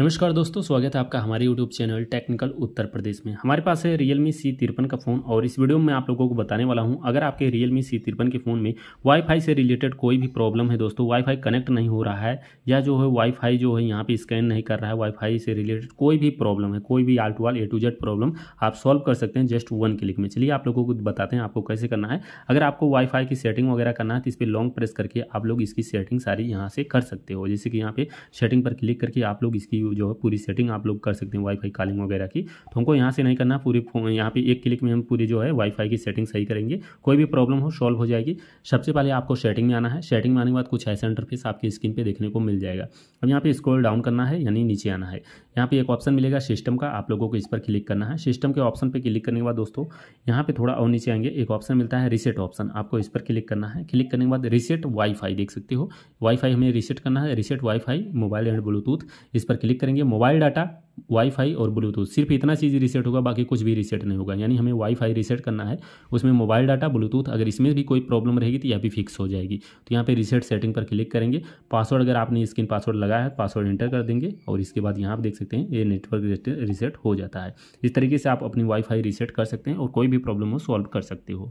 नमस्कार दोस्तों स्वागत है आपका हमारे YouTube channel technical Uttar Pradesh में हमारे पास है मी सी तिरपन का फ़ोन और इस वीडियो में आप लोगों को बताने वाला हूं अगर आपके मी सी तिरपन के फ़ोन में वाईफाई से रिलेटेड कोई भी प्रॉब्लम है दोस्तों वाईफाई कनेक्ट नहीं हो रहा है या जो है वाईफाई जो है यहाँ पर स्कैन नहीं कर रहा है वाईफाई से रिलेटेड कोई भी प्रॉब्लम है कोई भी all to all A to Z problem आप सॉल्व कर सकते हैं जस्ट वन क्लिक में चलिए आप लोगों को बताते हैं आपको कैसे करना है अगर आपको वाईफाई की सेटिंग वगैरह करना है तो इस पर लॉन्ग प्रेस करके आप लोग इसकी सेटिंग सारी यहाँ से कर सकते हो जैसे कि यहाँ पे सेटिंग पर क्लिक करके आप लोग इसकी जो है पूरी सेटिंग आप लोग कर सकते हैं वाईफाई कॉलिंग वगैरह की तो हमको यहाँ से नहीं करना पूरी यहाँ पे एक क्लिक में हम पूरी जो है वाईफाई की सेटिंग सही करेंगे कोई भी प्रॉब्लम हो सॉल्व हो जाएगी सबसे पहले आपको सेटिंग में आना है सेटिंग में आने के बाद कुछ ऐसा इंटरफेस आपकी स्क्रीन पर देखने को मिल जाएगा अब यहाँ पर स्क्रॉल डाउन करना है यानी नीचे आना है यहाँ पर एक ऑप्शन मिलेगा सिस्टम का आप लोगों को इस पर क्लिक करना है सिस्टम के ऑप्शन पर क्लिक करने के बाद दोस्तों यहाँ पर थोड़ा और नीचे आएंगे एक ऑप्शन मिलता है रिसेट ऑप्शन आपको इस पर क्लिक करना है क्लिक करने के बाद रिसेट वाईफाई देख सकते हो वाईफाई हमें रिसेट करना है reset WiFi mobile and Bluetooth इस पर क्लिक क्लिक करेंगे मोबाइल डाटा वाईफाई और ब्लूटूथ सिर्फ इतना चीज़ रीसेट होगा बाकी कुछ भी रीसेट नहीं होगा यानी हमें वाईफाई रीसेट करना है उसमें मोबाइल डाटा ब्लूटूथ अगर इसमें भी कोई प्रॉब्लम रहेगी तो यह भी फिक्स हो जाएगी तो यहाँ पे रीसेट सेटिंग पर क्लिक करेंगे पासवर्ड अगर आपने स्क्रीन पासवर्ड लगाया है पासवर्ड एंटर कर देंगे और इसके बाद यहाँ आप देख सकते हैं ये नेटवर्क रिसेट हो जाता है इस तरीके से आप अपनी वाईफाई रीसेट कर सकते हैं और कोई भी प्रॉब्लम हो सॉल्व कर सकते हो